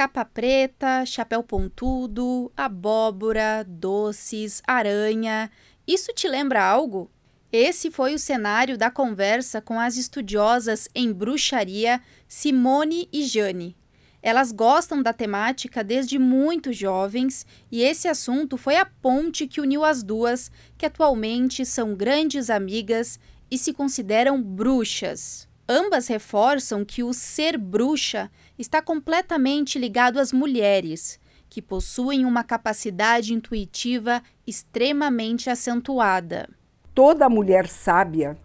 capa preta, chapéu pontudo, abóbora, doces, aranha. Isso te lembra algo? Esse foi o cenário da conversa com as estudiosas em bruxaria Simone e Jane. Elas gostam da temática desde muito jovens e esse assunto foi a ponte que uniu as duas, que atualmente são grandes amigas e se consideram bruxas. Ambas reforçam que o ser bruxa está completamente ligado às mulheres, que possuem uma capacidade intuitiva extremamente acentuada. Toda mulher sábia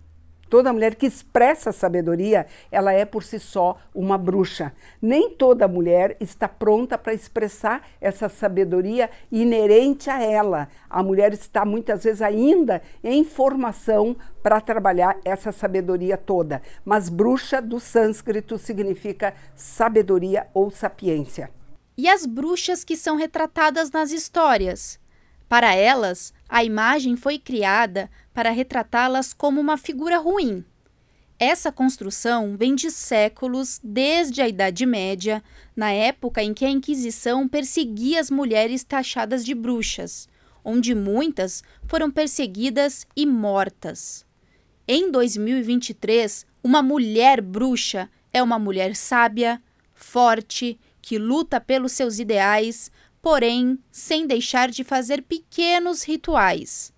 Toda mulher que expressa sabedoria, ela é por si só uma bruxa. Nem toda mulher está pronta para expressar essa sabedoria inerente a ela. A mulher está muitas vezes ainda em formação para trabalhar essa sabedoria toda. Mas bruxa do sânscrito significa sabedoria ou sapiência. E as bruxas que são retratadas nas histórias? Para elas, a imagem foi criada para retratá-las como uma figura ruim. Essa construção vem de séculos, desde a Idade Média, na época em que a Inquisição perseguia as mulheres taxadas de bruxas, onde muitas foram perseguidas e mortas. Em 2023, uma mulher bruxa é uma mulher sábia, forte, que luta pelos seus ideais, porém sem deixar de fazer pequenos rituais: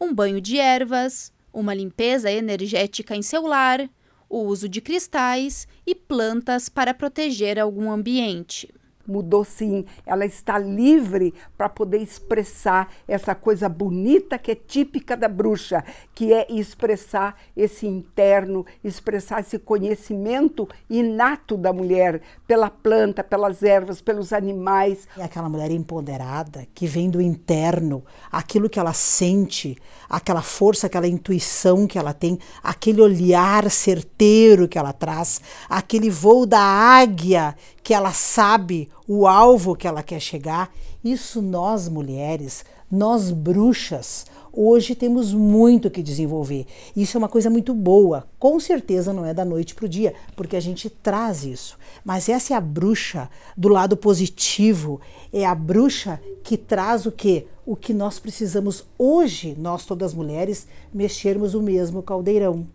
um banho de ervas, uma limpeza energética em seu lar, o uso de cristais e plantas para proteger algum ambiente mudou sim. Ela está livre para poder expressar essa coisa bonita que é típica da bruxa, que é expressar esse interno, expressar esse conhecimento inato da mulher pela planta, pelas ervas, pelos animais. É aquela mulher empoderada que vem do interno, aquilo que ela sente, aquela força, aquela intuição que ela tem, aquele olhar certeiro que ela traz, aquele voo da águia que ela sabe o alvo que ela quer chegar. Isso nós mulheres, nós bruxas, hoje temos muito que desenvolver. Isso é uma coisa muito boa. Com certeza não é da noite para o dia, porque a gente traz isso. Mas essa é a bruxa do lado positivo, é a bruxa que traz o que? O que nós precisamos hoje, nós todas mulheres, mexermos o mesmo caldeirão.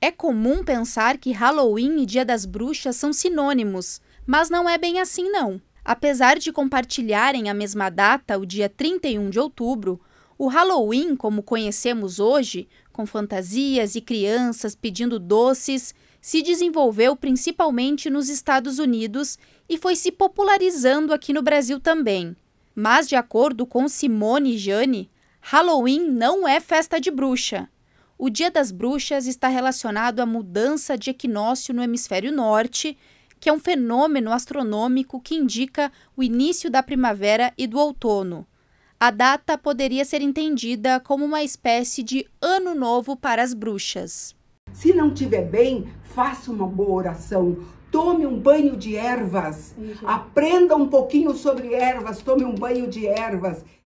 É comum pensar que Halloween e Dia das Bruxas são sinônimos. Mas não é bem assim, não. Apesar de compartilharem a mesma data, o dia 31 de outubro, o Halloween, como conhecemos hoje, com fantasias e crianças pedindo doces, se desenvolveu principalmente nos Estados Unidos e foi se popularizando aqui no Brasil também. Mas, de acordo com Simone e Jane, Halloween não é festa de bruxa. O Dia das Bruxas está relacionado à mudança de equinócio no hemisfério norte que é um fenômeno astronômico que indica o início da primavera e do outono. A data poderia ser entendida como uma espécie de ano novo para as bruxas. Se não tiver bem, faça uma boa oração, tome um banho de ervas, uhum. aprenda um pouquinho sobre ervas, tome um banho de ervas.